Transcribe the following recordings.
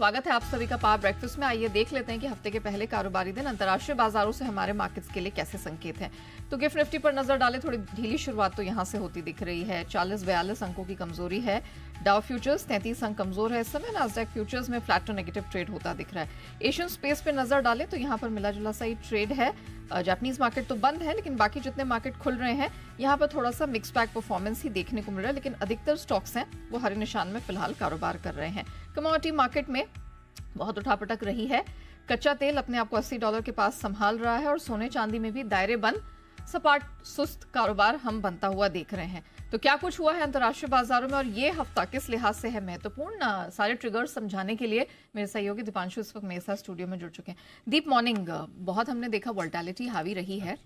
स्वागत है आप सभी का पार ब्रेकफास्ट में आइए देख लेते हैं कि हफ्ते के पहले कारोबारी दिन अंतर्राष्ट्रीय बाजारों से हमारे मार्केट्स के लिए कैसे संकेत हैं तो गिफ्ट निफ्टी पर नजर डालें थोड़ी ढीली शुरुआत तो यहाँ से होती दिख रही है चालीस बयालीस अंकों की कमजोरी है डाव फ्यूचर्स तैंतीस अंक कमजोर है इस समय नाजडेक फ्यूचर्स में फ्लैट और नेगेटिव ट्रेड होता दिख रहा है एशियन स्पेस पर नजर डालें तो यहाँ पर मिला जुला सही ट्रेड है जापानीज मार्केट तो बंद है लेकिन बाकी जितने मार्केट खुल रहे हैं यहाँ पर थोड़ा सा मिक्स पैक परफॉर्मेंस ही देखने को मिल रहा है लेकिन अधिकतर स्टॉक्स हैं वो हरे निशान में फिलहाल कारोबार कर रहे हैं कमोडिटी मार्केट में बहुत उठापटक रही है कच्चा तेल अपने आप को अस्सी डॉलर के पास संभाल रहा है और सोने चांदी में भी दायरे बंद सपाट सुस्त कारोबार हम बनता हुआ देख रहे हैं तो क्या कुछ हुआ है अंतर्राष्ट्रीय बाजारों में और ये हफ्ता किस लिहाज से है महत्वपूर्ण तो सारे ट्रिगर्स समझाने के लिए मेरे सहयोगी दीपांशु इस वक्त मेरे साथ स्टूडियो में जुड़ चुके हैं दीप मॉर्निंग बहुत हमने देखा वोल्टैलिटी हावी रही है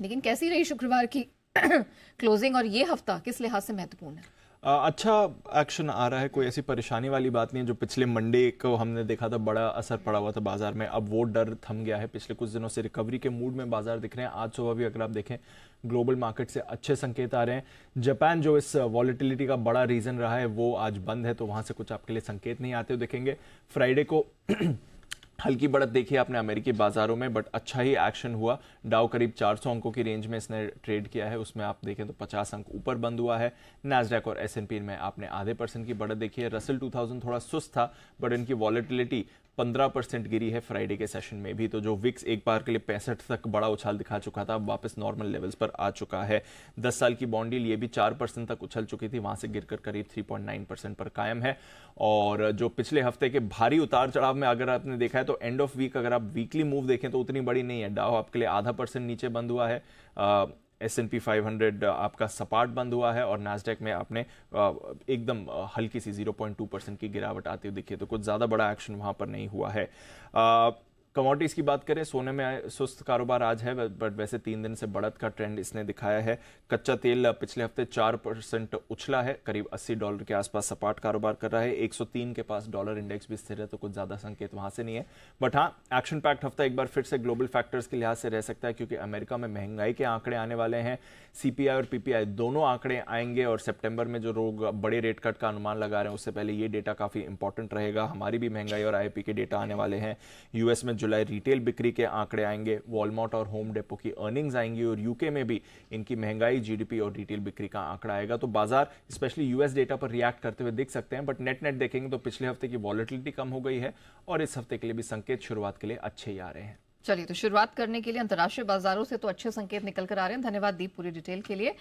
लेकिन कैसी रही शुक्रवार की क्लोजिंग और ये हफ्ता किस लिहाज से महत्वपूर्ण है अच्छा एक्शन आ रहा है कोई ऐसी परेशानी वाली बात नहीं है जो पिछले मंडे को हमने देखा था बड़ा असर पड़ा हुआ था बाजार में अब वो डर थम गया है पिछले कुछ दिनों से रिकवरी के मूड में बाजार दिख रहे हैं आज सुबह भी अगर आप देखें ग्लोबल मार्केट से अच्छे संकेत आ रहे हैं जापान जो इस वॉलीटिलिटी का बड़ा रीज़न रहा है वो आज बंद है तो वहाँ से कुछ आपके लिए संकेत नहीं आते हुए देखेंगे फ्राइडे को हल्की बढ़त देखी आपने अमेरिकी बाजारों में बट अच्छा ही एक्शन हुआ डाउ करीब 400 अंकों की रेंज में इसने ट्रेड किया है उसमें आप देखें तो 50 अंक ऊपर बंद हुआ है नैसडेक और एस में आपने आधे परसेंट की बढ़त देखी है रसल 2000 थोड़ा सुस्त था बट इनकी वॉलिटिलिटी 15 परसेंट गिरी है फ्राइडे के सेशन में भी तो जो विक्स एक बार के लिए पैंसठ तक बड़ा उछाल दिखा चुका था वापस नॉर्मल लेवल्स पर आ चुका है 10 साल की बॉन्डी लिए भी 4 परसेंट तक उछल चुकी थी वहां से गिरकर करीब 3.9 परसेंट पर कायम है और जो पिछले हफ्ते के भारी उतार चढ़ाव में अगर आपने देखा है तो एंड ऑफ वीक अगर आप वीकली मूव देखें तो उतनी बड़ी नहीं है डाओ आपके लिए आधा परसेंट नीचे बंद हुआ है S and P five hundred आपका सपाट बंद हुआ है और नाजडेक में आपने uh, एकदम uh, हल्की सी जीरो पॉइंट टू परसेंट की गिरावट आती हुई दिखी है तो कुछ ज़्यादा बड़ा एक्शन वहां पर नहीं हुआ है uh, कमोडिटीज की बात करें सोने में सुस्त कारोबार आज है बट वैसे तीन दिन से बढ़त का ट्रेंड इसने दिखाया है कच्चा तेल पिछले हफ्ते चार परसेंट उछला है करीब 80 डॉलर के आसपास सपाट कारोबार कर रहा है 103 के पास डॉलर इंडेक्स भी स्थिर है तो कुछ ज्यादा संकेत वहां से नहीं है बट हाँ एक्शन पैक्ट हफ्ता एक बार फिर से ग्लोबल फैक्टर्स के लिहाज से रह सकता है क्योंकि अमेरिका में महंगाई के आंकड़े आने वाले हैं सीपीआई और पीपीआई दोनों आंकड़े आएंगे और सेप्टेम्बर में जो लोग बड़े रेट कट का अनुमान लगा रहे हैं उससे पहले ये डेटा काफी इंपॉर्टेंट रहेगा हमारी भी महंगाई और आई के डेटा आने वाले हैं यूएस में जुलाई रिटेल बिक्री के आंकड़े आएंगे वॉलमार्ट और होम डेपो की अर्निंग्स आएंगी और यूके में भी इनकी महंगाई जीडीपी और रिटेल बिक्री का आंकड़ा आएगा तो बाजार स्पेशली यूएस डेटा पर रिएक्ट करते हुए दिख सकते हैं बट नेट नेट देखेंगे तो पिछले हफ्ते की वॉलिटिलिटी कम हो गई है और इस हफ्ते के लिए भी संकेत शुरुआत के लिए अच्छे ही आ रहे हैं चलिए तो शुरुआत करने के लिए अंतर्राष्ट्रीय बाजारों से तो अच्छे संकेत निकल कर आ रहे हैं धन्यवाद दीप पूरी डिटेल के लिए